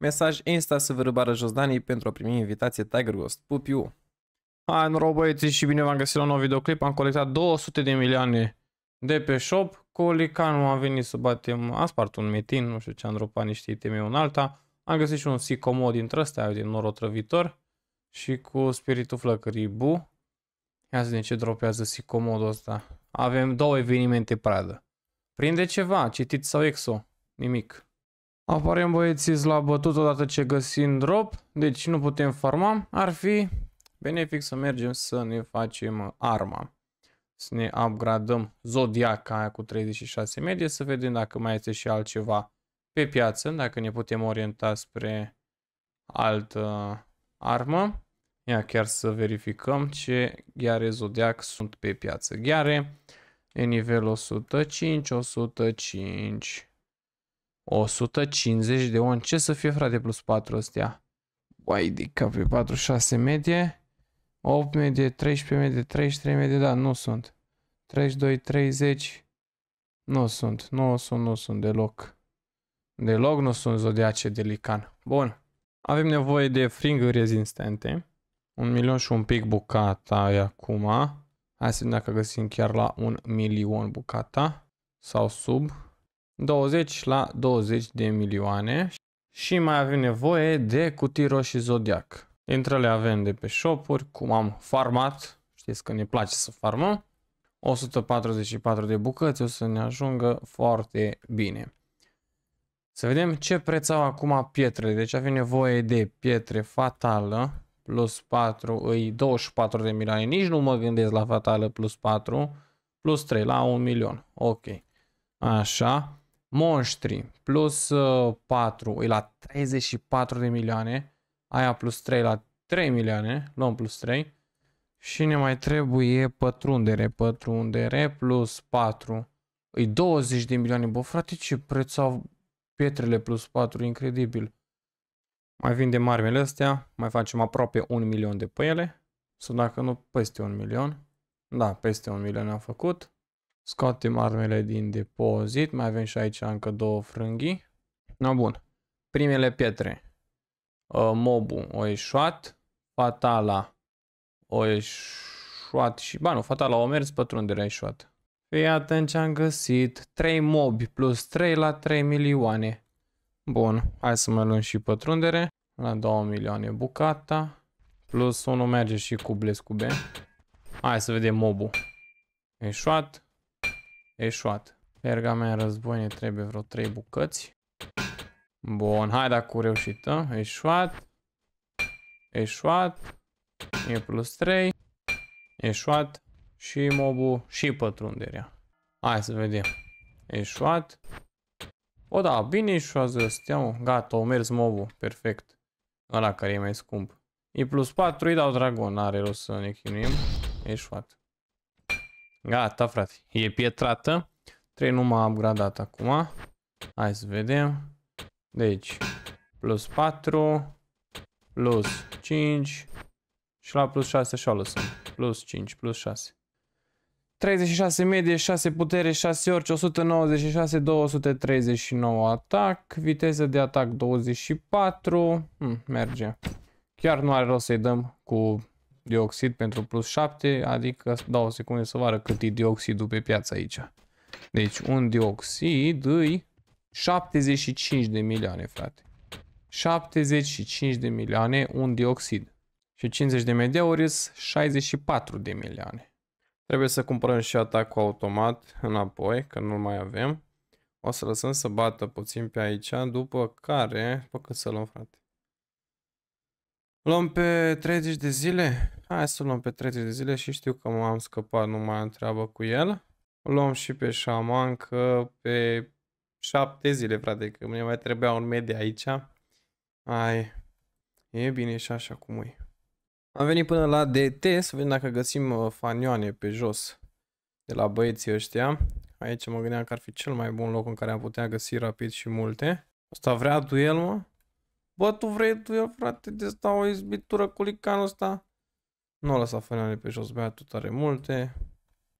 Mesaj Insta să vă răbară jos Dani pentru a primi invitație Tiger Ghost. Pup you! Hai, noroc băieții și bine v-am găsit la un nou videoclip. Am colectat 200 de milioane de pe shop. Colicanul a venit să batem, am spart un metin, nu știu ce, am dropat niște iteme în alta. Am găsit și un Sicomo dintre ăsta, din norotrăvitor. Și cu spiritul flăcării Bu. Ia să ne ce dropează sicomodul ăsta. Avem două evenimente pradă. Prinde ceva, citit sau exo. Nimic. Aparem băieții slabă bătut odată ce găsim drop, deci nu putem farma. Ar fi benefic să mergem să ne facem arma. Să ne upgradăm Zodiaca aia cu 36 medie, să vedem dacă mai este și altceva pe piață, dacă ne putem orienta spre altă armă. Ia chiar să verificăm ce gheare Zodiac sunt pe piață. Gheare e nivel 105, 105. 150 de on. Ce să fie, frate, plus 4 ăstea? Băi, de cap pe 46 medie. 8 medie, 13 medie, 33 medie, da, nu sunt. 32, 30. Nu sunt, nu sunt, nu sunt deloc. Deloc nu sunt zodiace de lican. Bun. Avem nevoie de fringuri rezistente. Un milion și un pic bucata e acum. Hai să vedem dacă găsim chiar la un milion bucata. Sau sub. 20 la 20 de milioane și mai avem nevoie de cutii roșii Zodiac. Între le avem de pe shopuri, cum am farmat, știți că ne place să farmăm. 144 de bucăți, o să ne ajungă foarte bine. Să vedem ce preț au acum pietrele. Deci avem nevoie de pietre fatală, plus 4, îi 24 de milioane. Nici nu mă gândesc la fatală plus 4, plus 3, la 1 milion. Ok. Așa. Monștri plus 4 uh, e la 34 de milioane. Aia plus 3 la 3 milioane. Luăm plus 3. Și ne mai trebuie pătrundere. Pătrundere plus 4. E 20 de milioane. Bă, frate, ce preț au pietrele plus 4. Incredibil. Mai vindem armele astea. Mai facem aproape 1 milion de pe ele. Sau dacă nu, peste 1 milion. Da, peste 1 milion am făcut. Scoatem armele din depozit. Mai avem și aici încă două frânghii. No, bun. Primele pietre. Uh, mobul o ieșuat. Fatala o ieșuat și... Ba nu, Fatala o mers pătrunderea eșuat. Fii atent ce am găsit. 3 mobi plus 3 la 3 milioane. Bun, hai să mai luăm și pătrundere. La 2 milioane bucata. Plus 1 merge și cu blescube. Hai să vedem mobul. Eșuat. Eșuat. Perga mea război ne trebuie vreo 3 bucăți. Bun, hai dacă cu reușită. Eșuat. Eșuat. E plus 3. Eșuat. Și mobul și pătrunderea. Hai să vedem. Eșuat. O, da, bine eșuează ăsta. Gata, o mers mobul. Perfect. Ăla care e mai scump. E plus 4, îi dau dragon. N-are rost să ne chinuim. Eșuat. Gata, frate. E pietrată. Trei nu m-a upgradat acum. Hai să vedem. Deci, plus 4, plus 5 și la plus 6 așa lăsăm. Plus 5, plus 6. 36 medie, 6 putere, 6 orice, 196, 239 atac, viteză de atac 24, hm, merge. Chiar nu are rost să-i dăm cu dioxid pentru plus 7, adică dau o secundă să vă arăt cât e dioxidul pe piață aici. Deci un dioxid îi 75 de milioane, frate. 75 de milioane un dioxid. Și 50 de medeuri 64 de milioane. Trebuie să cumpărăm și atacul automat înapoi, că nu mai avem. O să lăsăm să bată puțin pe aici, după care... după cât să luăm, frate? Luăm pe 30 de zile? Hai să luăm pe 30 de zile și știu că m-am scăpat, nu mai am treabă cu el. Luăm și pe șaman că pe 7 zile, frate, că mi mai trebuia un medie aici. Ai, e bine și așa cum e. Am venit până la DT să vedem dacă găsim uh, fanioane pe jos de la băieții ăștia. Aici mă gândeam că ar fi cel mai bun loc în care am putea găsi rapid și multe. Asta vrea duel, mă? Bă, tu vrei tu, ia frate, de asta o izbitură cu licanul ăsta? Nu o lăsa fânele pe jos, bea tot are multe.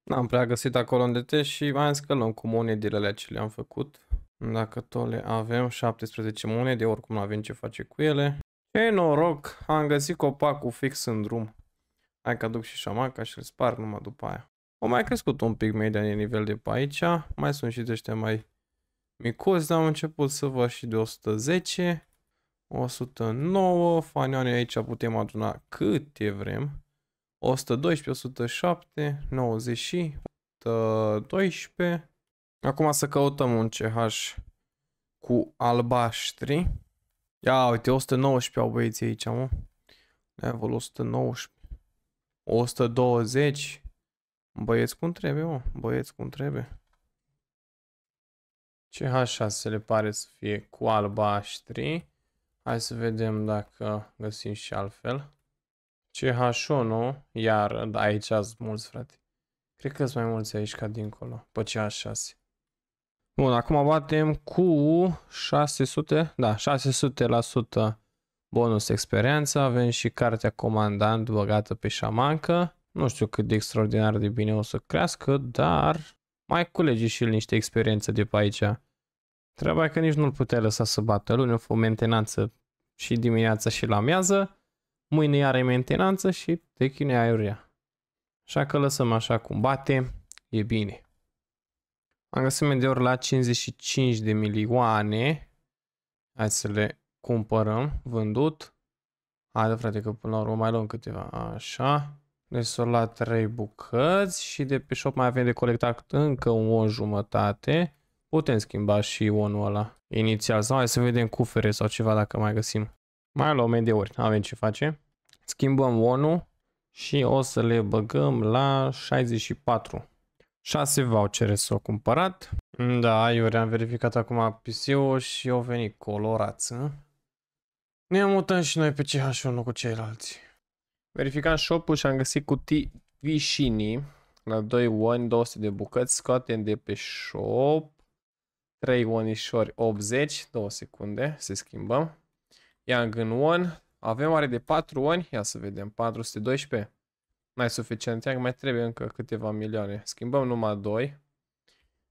N-am prea găsit acolo unde te și mai zis că luăm cu monedilele ce le-am făcut. Dacă tot le avem, 17 monede, oricum nu avem ce face cu ele. E noroc, am găsit copacul fix în drum. Hai că aduc și șamaca și îl sparg numai după aia. O mai crescut un pic media de nivel de pe aici, mai sunt și de mai micuți, dar am început să văd și de 110. 109, fanioane aici putem aduna câte vrem. 112, 107, 90, 112. Acum să căutăm un CH cu albaștri. Ia uite, 119 au băieții aici, mă. Level 119. 120. Băieți cum trebuie, mă. Băieți cum trebuie. CH6 se le pare să fie cu albaștri. Hai să vedem dacă găsim și altfel. CH1, iar, da, aici sunt mulți, frate. Cred că sunt mai mulți aici ca dincolo, pe CH6. Bun, acum batem cu 600, da, 600% bonus experiență. Avem și cartea comandant băgată pe șamancă. Nu știu cât de extraordinar de bine o să crească, dar mai culege și niște experiență de pe aici. Treaba e că nici nu-l putea lăsa să bată. Luni o fost mentenanță și dimineața și la amiază, mâine are mentenanță și te chine aiurea. Așa că lăsăm așa cum bate, e bine. Am găsit meteor la 55 de milioane. Hai să le cumpărăm, vândut. Haide frate că până la urmă mai luăm câteva, așa. Ne s la 3 bucăți și de pe shop mai avem de colectat încă o jumătate. Putem schimba și unul ăla inițial. Sau hai să vedem cufere sau ceva dacă mai găsim. Mai luăm ori. avem ce face. Schimbăm unul și o să le băgăm la 64. 6 vouchere s-au cumpărat. Da, iurea am verificat acum PC-ul și au venit colorați. Ă? Ne mutăm și noi pe CH 1 cu ceilalți. Verificam shop-ul și am găsit cutii vișinii la 2 won, 200 de bucăți, scoatem de pe shop. 3 onișori 80, 2 secunde, se schimbăm. Yang în on, avem are de 4 ani, Ia să vedem, 412. Mai suficient, Yang mai trebuie încă câteva milioane. Schimbăm numai 2.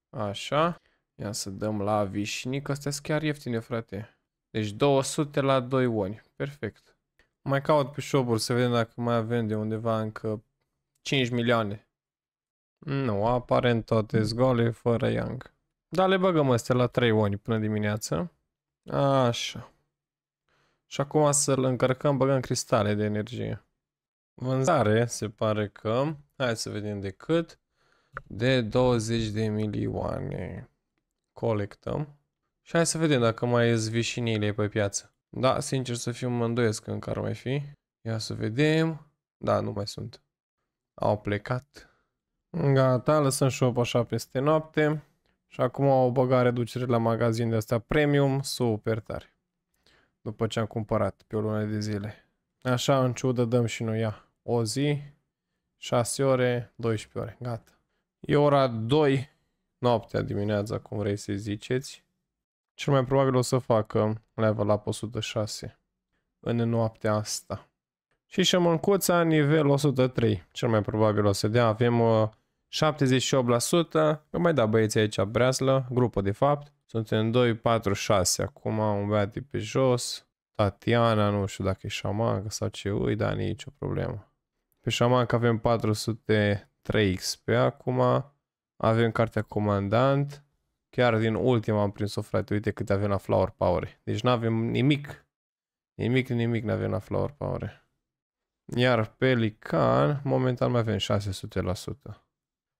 Așa. Ia să dăm la vișnic, astea sunt chiar ieftine, frate. Deci 200 la 2 ani, perfect. Mai caut pe shop să vedem dacă mai avem de undeva încă 5 milioane. Nu, aparent toate zgole fără Yang. Da, le băgăm astea la 3 oni până dimineață. Așa. Și acum să-l încărcăm, băgăm cristale de energie. Vânzare, se pare că... Hai să vedem de cât. De 20 de milioane. Colectăm. Și hai să vedem dacă mai ies vișinile pe piață. Da, sincer să fiu, mă îndoiesc încă ar mai fi. Ia să vedem. Da, nu mai sunt. Au plecat. Gata, lăsăm shop așa peste noapte. Și acum o băga reducere la magazin de astea premium, super tare. După ce am cumpărat pe o lună de zile. Așa în ciudă dăm și noi ea. O zi, 6 ore, 12 ore, gata. E ora 2 noaptea dimineața, cum vrei să ziceți. Cel mai probabil o să facă level up 106 în noaptea asta. Și șămâncuța nivel 103. Cel mai probabil o să dea. Avem uh, 78%, că mai da băieții aici breaslă, grupă de fapt. Suntem 2, 4, 6. Acum un băiat de pe jos. Tatiana, nu știu dacă e șamancă sau ce ui, dar nicio problemă. Pe șamancă avem 403 XP acum. Avem cartea comandant. Chiar din ultima am prins-o, frate. Uite cât avem la Flower Power. Deci nu avem nimic. Nimic, nimic nu avem la Flower Power. Iar Pelican, momentan mai avem 600%.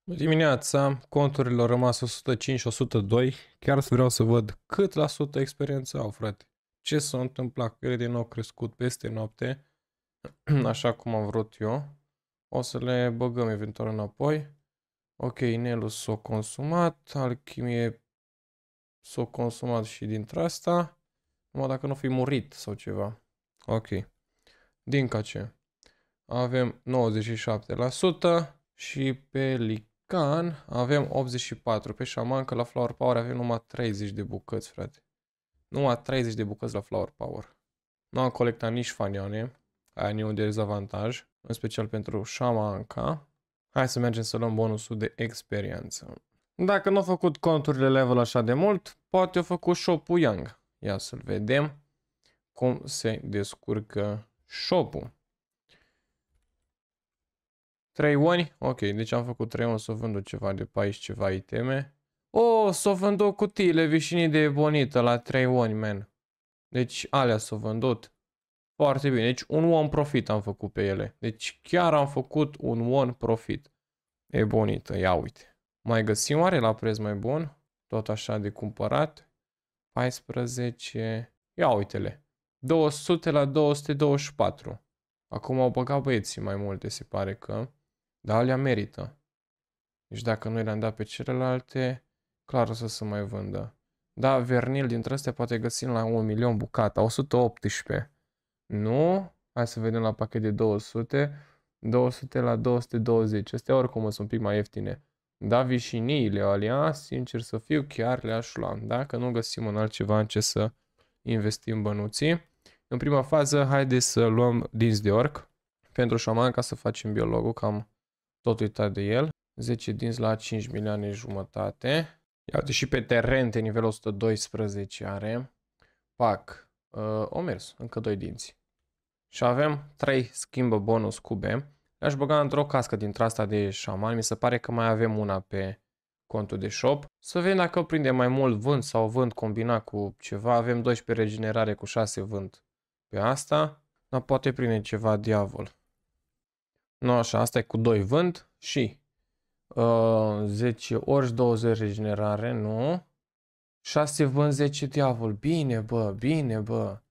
Dimineața, conturile au rămas 105 și 102. Chiar să vreau să văd cât la sută experiență au, frate. Ce s-a întâmplat? Credii nu au crescut peste noapte, așa cum am vrut eu. O să le băgăm eventual înapoi. Ok, inelul s-a consumat, alchimie s-a consumat și dintre asta. Numai dacă nu fi murit sau ceva. Ok. Din ce? Avem 97% și pe lichid Can avem 84, pe șaman că la Flower Power avem numai 30 de bucăți, frate. Numai 30 de bucăți la Flower Power. Nu am colectat nici fanioane, aia e un dezavantaj, în special pentru șamanca. Hai să mergem să luăm bonusul de experiență. Dacă nu au făcut conturile level așa de mult, poate au făcut shop Yang. Ia să-l vedem cum se descurcă shop -ul. 3 oni? Ok, deci am făcut 3 oni, să vând ceva de 14 ceva iteme. O, oh, să vând o cutiile vișinii de bonită la 3 oni, man. Deci alea s-au vândut. Foarte bine, deci un one profit am făcut pe ele. Deci chiar am făcut un one profit. E bonită, ia uite. Mai găsim oare la preț mai bun? Tot așa de cumpărat. 14, ia uite-le. 200 la 224. Acum au băgat băieții mai multe, se pare că. Dar alea merită. Deci dacă noi le-am dat pe celelalte, clar o să se mai vândă. Da, vernil dintre astea poate găsim la 1 milion bucata, 118. Nu? Hai să vedem la pachet de 200. 200 la 220. Astea oricum sunt un pic mai ieftine. Da, vișiniile alea, sincer să fiu, chiar le-aș lua. Dacă nu găsim în altceva în ce să investim bănuții. În prima fază, haideți să luăm dinți de orc pentru șaman ca să facem biologul, cam tot uitat de el. 10 dinți la 5 milioane jumătate. Iată și pe de nivel 112 are. Pac. Uh, o mers, încă 2 dinți. Și avem 3 schimbă bonus cube. Le-aș băga într-o cască dintre asta de șaman. Mi se pare că mai avem una pe contul de shop. Să vedem dacă prinde mai mult vânt sau vânt combinat cu ceva. Avem 12 regenerare cu 6 vânt pe asta. Dar poate prinde ceva diavol. Nu așa, asta e cu 2 vânt și uh, 10 ori 20 regenerare, nu? 6 vânt, 10 diavol. Bine, bă, bine, bă.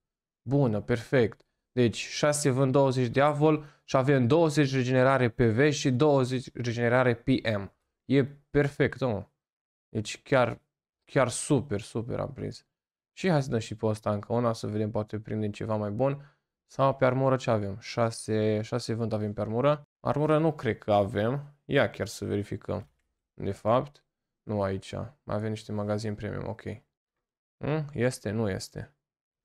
Bună, perfect. Deci 6 vânt, 20 diavol și avem 20 regenerare PV și 20 regenerare PM. E perfect, mă. Deci chiar, chiar super, super am prins. Și hai să dăm și pe asta încă una, să vedem, poate prindem ceva mai bun. Sau pe armură ce avem? 6, 6 vânt avem pe armură. Armură nu cred că avem. Ia chiar să verificăm. De fapt, nu aici. Mai avem niște magazin premium, ok. Mm? Este? Nu este.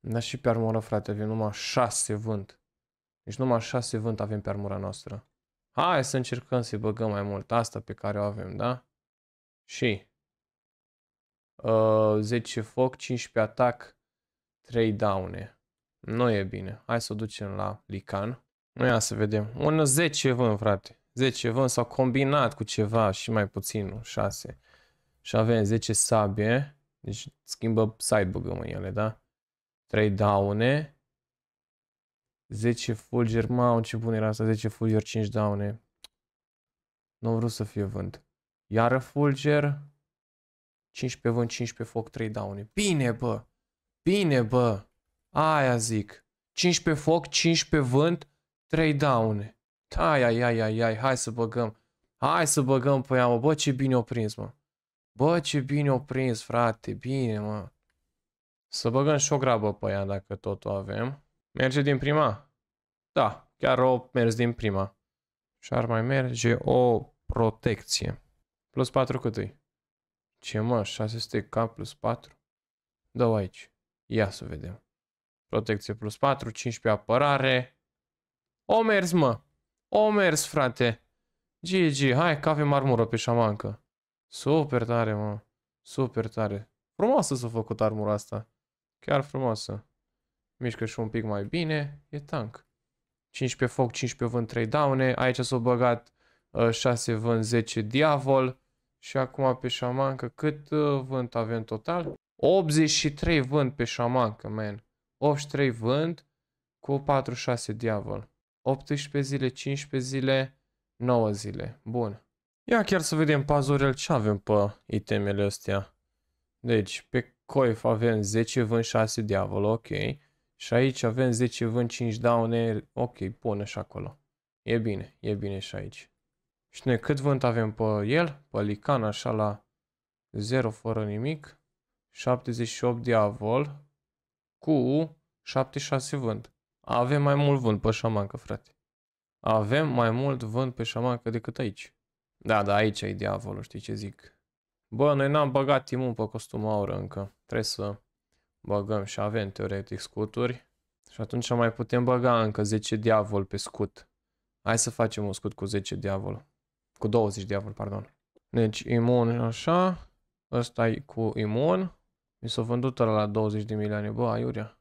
Dar și pe armură, frate, avem numai 6 vânt. Deci numai 6 vânt avem pe armura noastră. Hai să încercăm să-i băgăm mai mult asta pe care o avem, da? Și uh, 10 foc, 15 atac, 3 daune. Nu e bine. Hai să o ducem la Lican. Ia să vedem. Un 10 vân, frate. 10 vân s-au combinat cu ceva și mai puțin, 6. Și avem 10 sabie. Deci schimbă sidebug-ul în ele, da? 3 daune. 10 fulgeri. Mau, ce bun era asta. 10 fulgeri, 5 daune. Nu vreau să fie vânt. Iară fulger. 15 vânt, 15 foc, 3 daune. Bine, bă! Bine, bă! Aia zic. 15 foc, 15 vânt, 3 daune. Ai, ai, ai, ai, ai, hai să băgăm. Hai să băgăm pe ea, mă. Bă, ce bine o prins, mă. Bă, ce bine o prins, frate. Bine, mă. Să băgăm și o grabă pe ea, dacă tot o avem. Merge din prima? Da, chiar o mers din prima. Și ar mai merge o protecție. Plus 4 cât e? Ce mă, 600k plus 4? Dă aici. Ia să vedem. Protecție plus 4, 15 apărare. O mers, mă! O mers, frate! GG, hai că avem armură pe șamancă. Super tare, mă. Super tare. Frumoasă s-a făcut armura asta. Chiar frumoasă. Mișcă și un pic mai bine. E tank. 15 foc, 15 vânt, 3 daune. Aici s a băgat uh, ă, 6 vânt, 10 diavol. Și acum pe șamancă cât uh, vânt avem total? 83 vânt pe șamancă, man. 83 vânt cu 46 diavol. 18 zile, 15 zile, 9 zile. Bun. Ia chiar să vedem pazorel ce avem pe itemele astea. Deci, pe coif avem 10 vânt, 6 diavol, ok. Și aici avem 10 vânt, 5 daune, ok, pune și acolo. E bine, e bine și aici. Și noi cât vânt avem pe el? Pe lican, așa la 0 fără nimic. 78 diavol, cu 76 vânt. Avem mai mult vânt pe șamancă, frate. Avem mai mult vânt pe șamancă decât aici. Da, da, aici e diavolul, știi ce zic. Bă, noi n-am băgat timun pe costum aură încă. Trebuie să băgăm și avem teoretic scuturi. Și atunci mai putem băga încă 10 diavol pe scut. Hai să facem un scut cu 10 diavol. Cu 20 diavol, pardon. Deci imun așa. Ăsta e cu imun. Mi s-a vândut la 20 de milioane, bă, aiurea.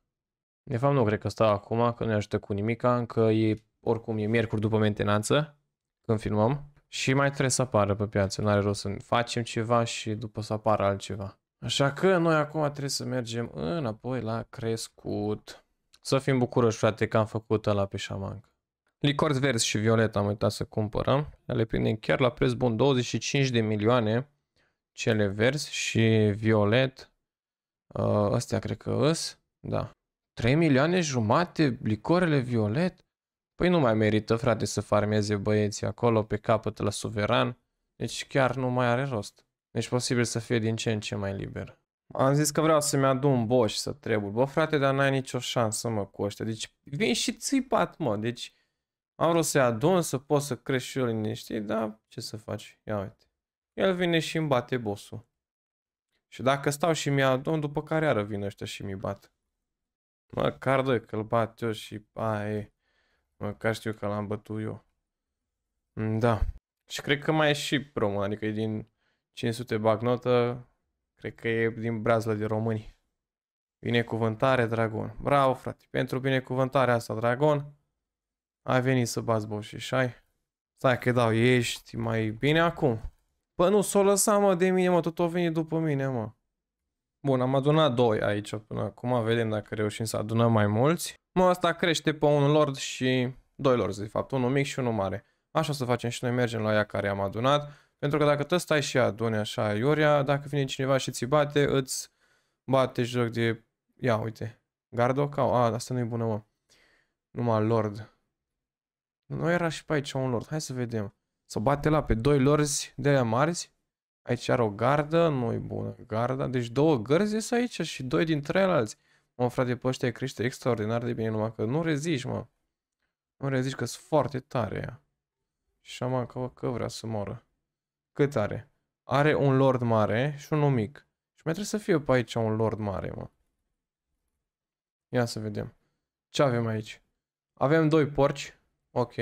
De fapt, nu cred că stă acum, că nu ajută cu nimica, că e, oricum e miercuri după mentenanță, când filmăm. Și mai trebuie să apară pe piață, n-are rost să facem ceva și după să apară altceva. Așa că noi acum trebuie să mergem înapoi la crescut. Să fim bucuroși, frate, că am făcut ăla pe șamanc. Licori verzi și violet am uitat să cumpărăm. Le prindem chiar la preț bun, 25 de milioane cele verzi și violet Uh, astea cred că îs. Da. 3 milioane jumate, licorele violet? Păi nu mai merită, frate, să farmeze băieții acolo pe capăt la suveran. Deci chiar nu mai are rost. Deci posibil să fie din ce în ce mai liber. Am zis că vreau să-mi adun boș să trebuie. Bă, frate, dar n-ai nicio șansă, mă, cu ăștia. Deci vin și țipat, mă. Deci am vrut să-i adun, să pot să crești și eu liniștit, dar ce să faci? Ia uite. El vine și îmi bate bossul. Și dacă stau și mi-adun, a după carieră vin ăștia și mi bat. Mă, cardă că-l bat eu și mă, măcar știu că l-am bătut eu. Mm, da. Și cred că mai e și român, adică e din 500 bagnotă, cred că e din brazlă de români. Binecuvântare, Dragon. Bravo, frate. Pentru binecuvântarea asta, Dragon, ai venit să bați boșii, ai? Stai că dau, ești mai bine acum. Bă, nu, s-o lăsa, mă, de mine, mă, tot o venit după mine, mă. Bun, am adunat doi aici până acum, vedem dacă reușim să adunăm mai mulți. Mă, asta crește pe un lord și doi lords, de fapt, unul mic și unul mare. Așa o să facem și noi mergem la ea care am adunat, pentru că dacă tu stai și aduni așa Ioria, dacă vine cineva și ți bate, îți bate joc de... Ia, uite, Gardo Cau, a, asta nu-i bună, mă. Numai lord. Nu era și pe aici un lord, hai să vedem. Să bate la pe doi lorzi de la marzi. Aici are o gardă, nu e bună garda. Deci două gărzi sunt aici și doi dintre alți. Mă, frate, pe ăștia crește extraordinar de bine, numai că nu rezici mă. Nu rezici că sunt foarte tare ea. Și am că, că vrea să moră Cât are? Are un lord mare și unul mic. Și mai trebuie să fie pe aici un lord mare, mă. Ia să vedem. Ce avem aici? Avem doi porci. Ok.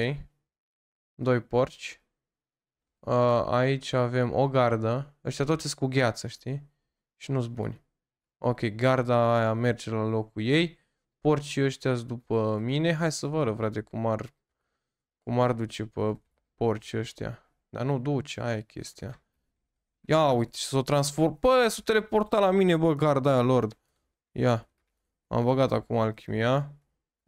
Doi porci. Uh, aici avem o gardă. Ăștia toți sunt cu gheață, știi? Și nu-s buni. Ok, garda aia merge la locul ei. Porcii ăștia după mine. Hai să vă arăt, frate, cum ar, cum ar duce pe porcii ăștia. Dar nu duce, aia e chestia. Ia uite, s-o transform... Bă, s-o teleporta la mine, bă, garda aia, lord. Ia. Am băgat acum alchimia.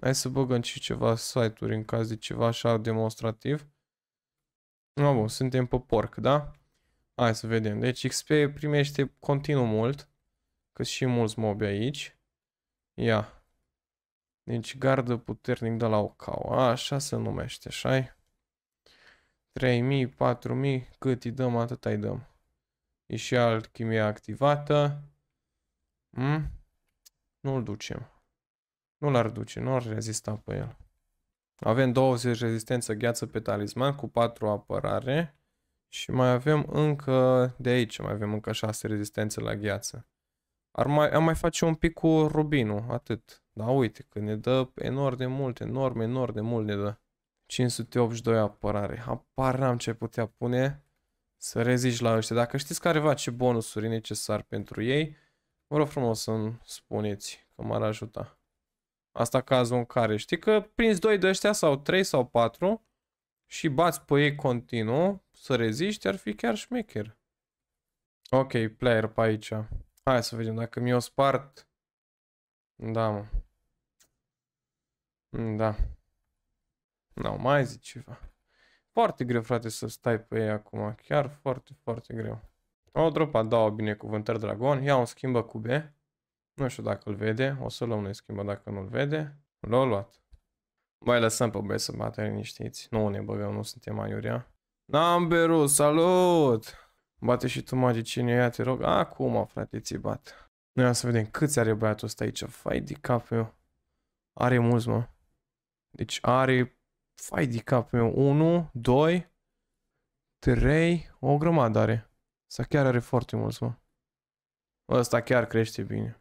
Hai să băgăm și ceva site-uri în caz de ceva așa demonstrativ. No, bun, suntem pe porc, da? Hai să vedem. Deci XP primește continuu mult, că și mulți mobi aici. Ia. Deci gardă puternic de la Ocau. A, așa se numește, așa 3000, 4000, cât îi dăm, atât îi dăm. E și alchimia activată. Mm? Nu-l ducem. Nu l-ar duce, nu ar rezista pe el. Avem 20 rezistență gheață pe talisman cu 4 apărare. Și mai avem încă, de aici, mai avem încă 6 rezistențe la gheață. Ar mai, am mai face un pic cu rubinul, atât. Da, uite, că ne dă enorm de mult, enorm, enorm de mult ne dă. 582 apărare. Apar n-am ce putea pune să rezici la ăștia. Dacă știți careva ce bonusuri e necesar pentru ei, vă rog frumos să-mi spuneți că m-ar ajuta. Asta cazul în care știi că prinzi doi de ăștia sau trei sau patru și bați pe ei continuu să reziști, ar fi chiar șmecher. Ok, player pe aici. Hai să vedem dacă mi-o spart. Da, mă. Da. Nu mai zic ceva. Foarte greu, frate, să stai pe ei acum. Chiar foarte, foarte greu. O dropa, da, o binecuvântări dragon. Ia un schimbă cu B. Nu știu dacă îl vede. O să luăm noi schimbă dacă nu-l vede. L-a luat. Băi, lăsăm pe băieți să bată liniștiți. Nu ne băgăm, nu suntem aiurea. Namberu, salut! Bate și tu magicinie, ia te rog. Acum, frate, ți bat. Noi să vedem câți are băiatul ăsta aici. Fai de cap meu. Are mulți, mă. Deci are, fai de cap meu, 1, 2, 3, o grămadă are. Să chiar are foarte mulți, mă. Ăsta chiar crește bine.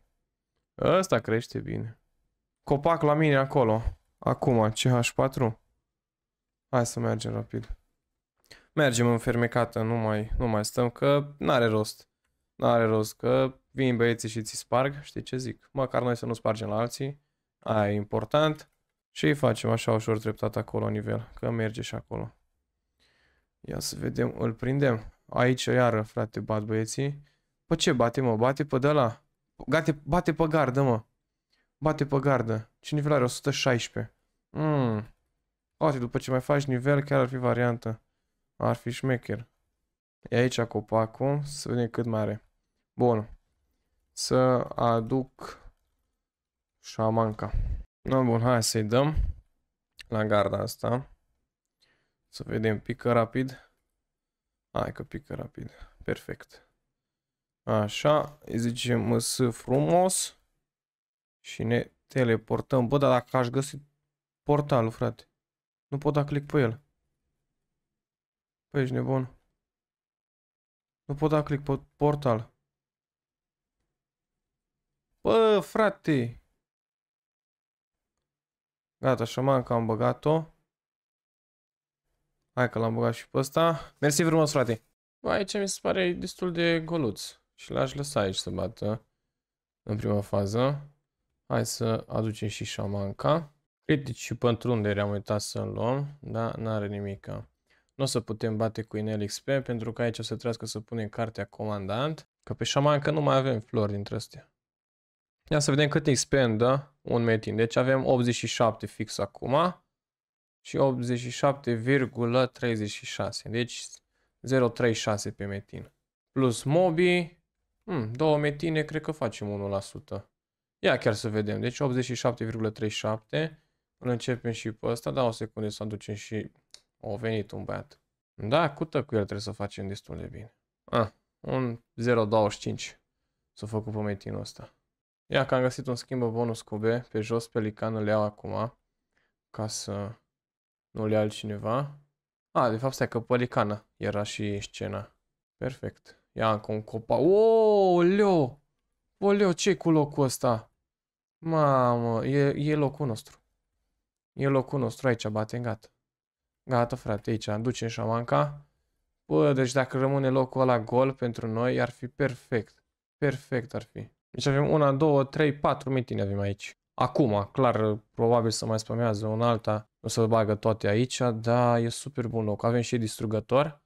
Ăsta crește bine. Copac la mine acolo. Acum, CH4. Hai să mergem rapid. Mergem în fermecată, nu mai, nu mai stăm, că n-are rost. N-are rost, că vin băieții și ți sparg, știi ce zic. Măcar noi să nu spargem la alții. Aia e important. Și îi facem așa ușor treptat acolo nivel, că merge și acolo. Ia să vedem, îl prindem. Aici iară, frate, bat băieții. Pe păi ce bate, mă? Bate pe de la. Gate, bate pe gardă, mă. Bate pe gardă. Ce nivel are? 116. Mmm. Poate după ce mai faci nivel, chiar ar fi variantă. Ar fi șmecher. E aici copacul, să vedem cât mai are. Bun. Să aduc șamanca. No, bun, hai să-i dăm la garda asta. Să vedem, pică rapid. Hai că pică rapid. Perfect. Așa, îi zicem S frumos. Și ne teleportăm. Bă, dar dacă aș găsi portalul, frate. Nu pot da click pe el. Păi ești nebun. Nu pot da click pe portal. Bă, frate! Gata, șaman că am băgat-o. Hai că l-am băgat și pe ăsta. Mersi frumos, frate! Bă, aici mi se pare destul de goluț și l-aș lăsa aici să bată în prima fază. Hai să aducem și șamanca. Critici și pentru unde am uitat să l luăm, dar n-are nimica. Nu o să putem bate cu inel XP pentru că aici o să trească să punem cartea comandant. Că pe șamanca nu mai avem flori dintre astea. Ia să vedem cât XP îmi dă un metin. Deci avem 87 fix acum și 87,36. Deci 0,36 pe metin. Plus mobi Hmm, două metine, cred că facem 1%. Ia chiar să vedem. Deci 87,37. Îl începem și pe ăsta. Da, o secundă să aducem și... O venit un băiat. Da, cu cu el trebuie să facem destul de bine. Ah, un 0,25 s-a făcut pe metinul ăsta. Ia că am găsit un schimb bonus cu B. Pe jos pelicanul îl iau acum. Ca să nu le ia altcineva. A, ah, de fapt stai că pelicana era și scena. Perfect. Ia încă un copa. O, leo! O, leo, ce cu locul ăsta? Mamă, e, e locul nostru. E locul nostru aici, bate, gata. Gata, frate, aici, în șamanca. Bă, deci dacă rămâne locul ăla gol pentru noi, ar fi perfect. Perfect ar fi. Deci avem una, două, trei, patru mitine avem aici. Acum, clar, probabil să mai spamează un alta, nu să bagă toate aici, dar e super bun loc. Avem și distrugător.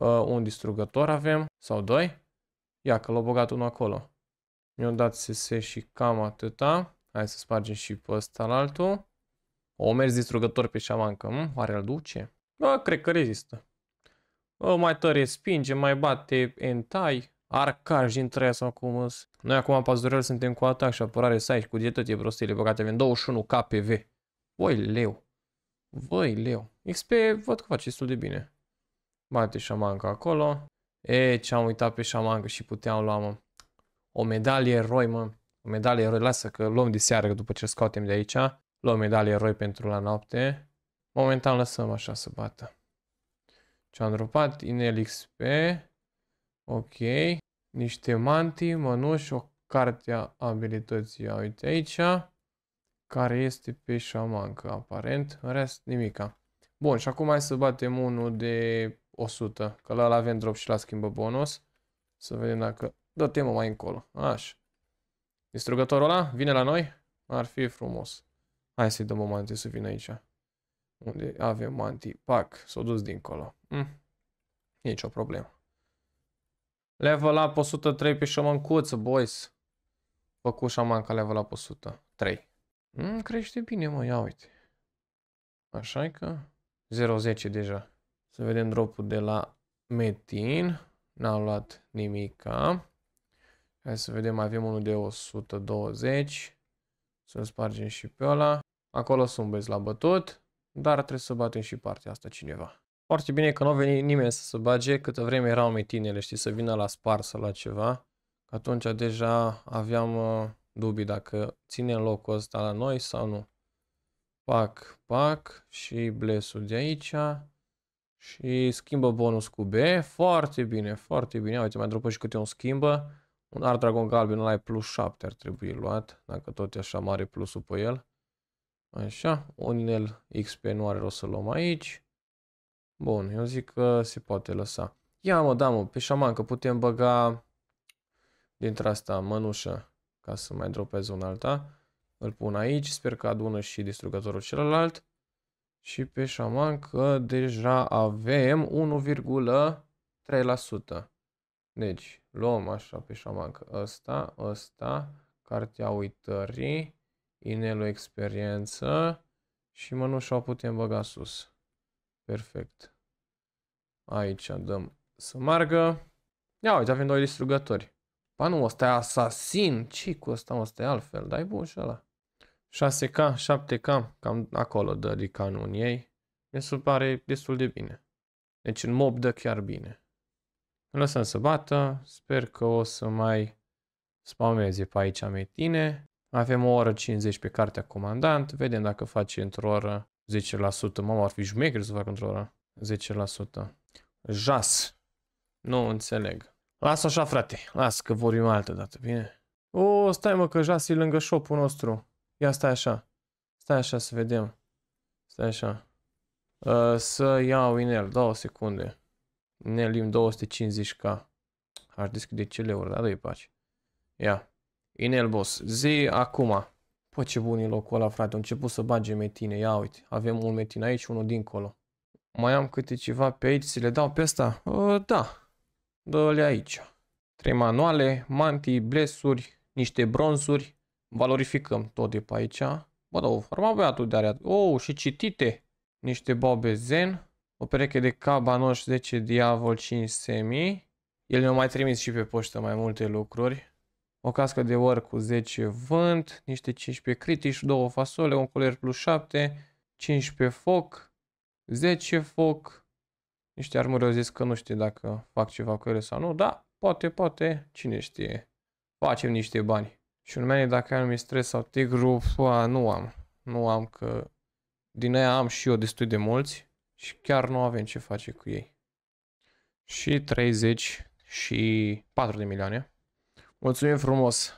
Uh, un distrugător avem, sau doi. Ia că l-a băgat unul acolo. mi a dat SS și cam atâta. Hai să spargem și pe ăsta la altul. O mers distrugător pe șamancă, mh? oare îl duce? Bă, cred că rezistă. O, mai tare spinge, mai bate entai, arcaj din trei sau cum îs. Noi acum, pazurel, suntem cu atac și apărare să și cu dietate prostiile băgate. Avem 21 KPV. Voi leu. Voi leu. XP văd că face destul de bine. Bate șamanca acolo. E, ce-am uitat pe șamanca și puteam lua, mă. O medalie eroi, mă. O medalie eroi. Lasă că luăm de seară după ce scoatem de aici. Luăm medalie eroi pentru la noapte. Momentan lăsăm așa să bată. Ce-am dropat? Inel XP. Ok. Niște manti mănuși, o carte a abilității. Uite aici. Care este pe șamancă, aparent. În rest, nimica. Bun, și acum hai să batem unul de 100, că la ăla avem drop și la schimbă bonus. Să vedem dacă... Dă temă mai încolo. Așa. Distrugătorul ăla vine la noi? Ar fi frumos. Hai să-i dăm o mantie să vină aici. Unde avem mantii? Pac, s-o dus dincolo. Mm. Nici o problemă. Level up 103 pe șamancuță, boys. Făcut șaman level up 103. Mm, hm, crește bine, mă, ia uite. așa că... 0-10 deja. Să vedem dropul de la Metin. n a luat nimica. Hai să vedem, avem unul de 120. Să-l spargem și pe ăla. Acolo sunt băieți la bătut, dar trebuie să batem și partea asta cineva. Foarte bine că nu a venit nimeni să se bage, câtă vreme erau metinele, știi, să vină la sparsă la ceva. Atunci deja aveam uh, dubii dacă ține locul ăsta la noi sau nu. Pac, pac și blesul de aici. Și schimbă bonus cu B. Foarte bine, foarte bine. Uite, mai dropă și câte un schimbă. Un art dragon galben ăla e plus 7 ar trebui luat, dacă tot e așa mare plusul pe el. Așa, un inel XP nu are rost să luăm aici. Bun, eu zic că se poate lăsa. Ia mă, da mă, pe șaman, că putem băga dintre asta mănușă ca să mai dropez un alta. Îl pun aici, sper că adună și distrugătorul celălalt și pe șaman că deja avem 1,3%. Deci, luăm așa pe șaman că ăsta, ăsta, cartea uitării, inelul experiență și mănușa o putem băga sus. Perfect. Aici dăm să margă. Ia uite, avem doi distrugători. Ba nu, ăsta e asasin. Ce cu ăsta, ăsta e altfel. Dai bun și ăla. 6K, 7K, cam acolo dă ricanul în ei. Mi se pare destul de bine. Deci în mob dă chiar bine. Îl lăsăm să bată, sper că o să mai spameze pe aici metine. Avem o oră 50 pe cartea comandant, vedem dacă face într-o oră 10%. Mama, ar fi jumecări să fac într-o oră 10%. Jas. Nu înțeleg. Lasă așa, frate. Lasă că vorbim altă dată, bine? O, stai mă că Jas e lângă shop nostru. Ia stai așa. Stai așa să vedem. Stai așa. Uh, să iau inel. Două secunde. Inelim 250k. Ar disk de CL-uri, da? Dă-i pace. Ia. Inel, boss. Zi acum. Păi ce bun e locul ăla, frate. Am început să bage metine. Ia uite. Avem un metin aici, unul dincolo. Mai am câte ceva pe aici. Ți le dau pe asta? Uh, da. Dă-le aici. Trei manuale, mantii, blesuri, niște bronzuri, valorificăm tot de pe aici. Bă, da, o forma băiatul de are. Oh, și citite. Niște bobe zen. O pereche de cabanoș 10 diavol 5 semi. El mi-a mai trimis și pe poștă mai multe lucruri. O cască de or cu 10 vânt, niște 15 critici, două fasole, un culer plus 7, 15 foc, 10 foc, niște armuri au zis că nu știu dacă fac ceva cu ele sau nu, da, poate, poate, cine știe, facem niște bani. Și un manager, dacă ai anumit stres sau tigru, pua, nu am. Nu am că din ea am și eu destul de mulți și chiar nu avem ce face cu ei. Și 30 și 4 de milioane. Mulțumim frumos!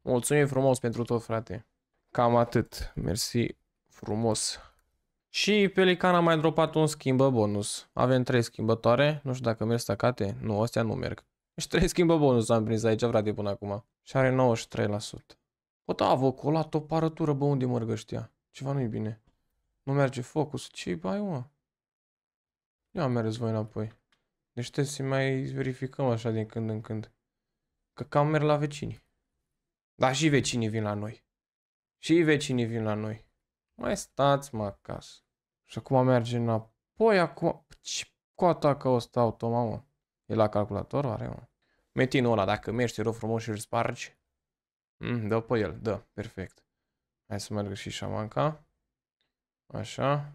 Mulțumim frumos pentru tot, frate. Cam atât. Mersi frumos. Și Pelican a mai dropat un schimbă bonus. Avem trei schimbătoare. Nu știu dacă merg stacate. Nu, astea nu merg. Și deci trei schimbă bonus am prins aici, frate, până acum. Și are 93%. Bă, da, vă, cu ăla o parătură, bă, unde mărgăștea? Ceva nu-i bine. Nu merge focus. Ce-i bai, mă? Ia mers voi înapoi. Deci trebuie să mai verificăm așa din când în când. Că cam merg la vecini. Dar și vecinii vin la noi. Și vecinii vin la noi. Mai stați, mă, acasă. Și acum merge înapoi, acum... Ce cu atacă ăsta auto, mă? E la calculator, are, mă? Metinul ăla, dacă mergi, te rog frumos și îl spargi. Mm, dă pe el, da, perfect. Hai să merg și șamanca. Așa.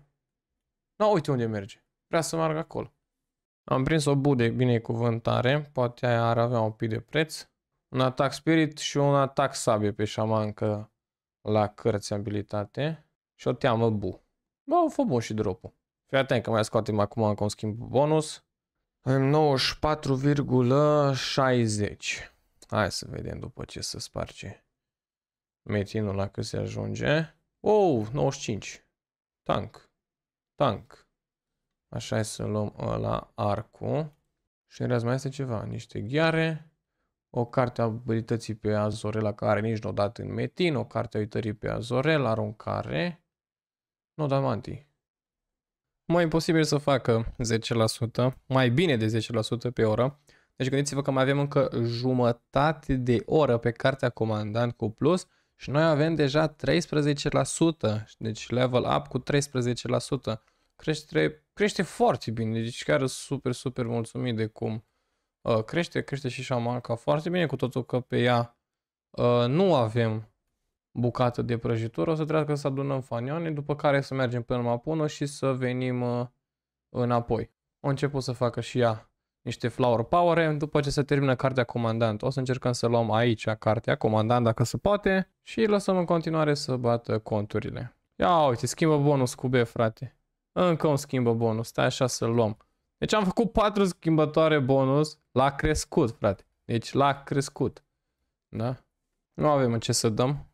Na, uite unde merge. Vrea să meargă acolo. Am prins o bude binecuvântare, poate aia ar avea un pic de preț. Un atac spirit și un atac sabie pe șamancă la cărți abilitate. Și o teamă bu. Bă, fă bun și drop-ul. Fii atent că mai scoatem acum încă un schimb bonus. Avem 94,60. Hai să vedem după ce se sparge. Metinul la cât se ajunge. Oh, 95. Tank. Tank. Așa e să luăm la arcul. Și în mai este ceva. Niște ghiare. O carte a abilității pe Azorela care nici nu o dat în metin. O carte a uitării pe Azorela. Aruncare. Nu, no, damantii mai posibil să facă 10%, mai bine de 10% pe oră. Deci gândiți-vă că mai avem încă jumătate de oră pe cartea comandant cu plus și noi avem deja 13%, deci level up cu 13%. Crește, crește foarte bine, deci chiar super, super mulțumit de cum uh, crește, crește și șamanca foarte bine, cu totul că pe ea uh, nu avem bucată de prăjitură, o să treacă să adunăm fanioane, după care să mergem până la pună și să venim uh, înapoi. O început să facă și ea niște flower power după ce se termină cartea comandant. O să încercăm să luăm aici cartea comandant dacă se poate și lăsăm în continuare să bată conturile. Ia uite, schimbă bonus cu B, frate. Încă un schimbă bonus, stai așa să luăm. Deci am făcut patru schimbătoare bonus, l-a crescut, frate. Deci l-a crescut. Da? Nu avem ce să dăm.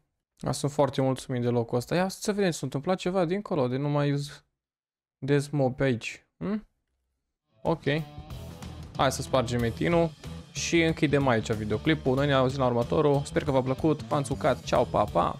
Da, sunt foarte mulțumit de locul ăsta. Ia să vedem, s-a întâmplat ceva dincolo, de nu mai dezmob pe aici. Hm? Ok. Hai să spargem etinul și închidem aici videoclipul. Noi ne auzim la următorul. Sper că v-a plăcut. V-am sucat. Ceau, pa, pa!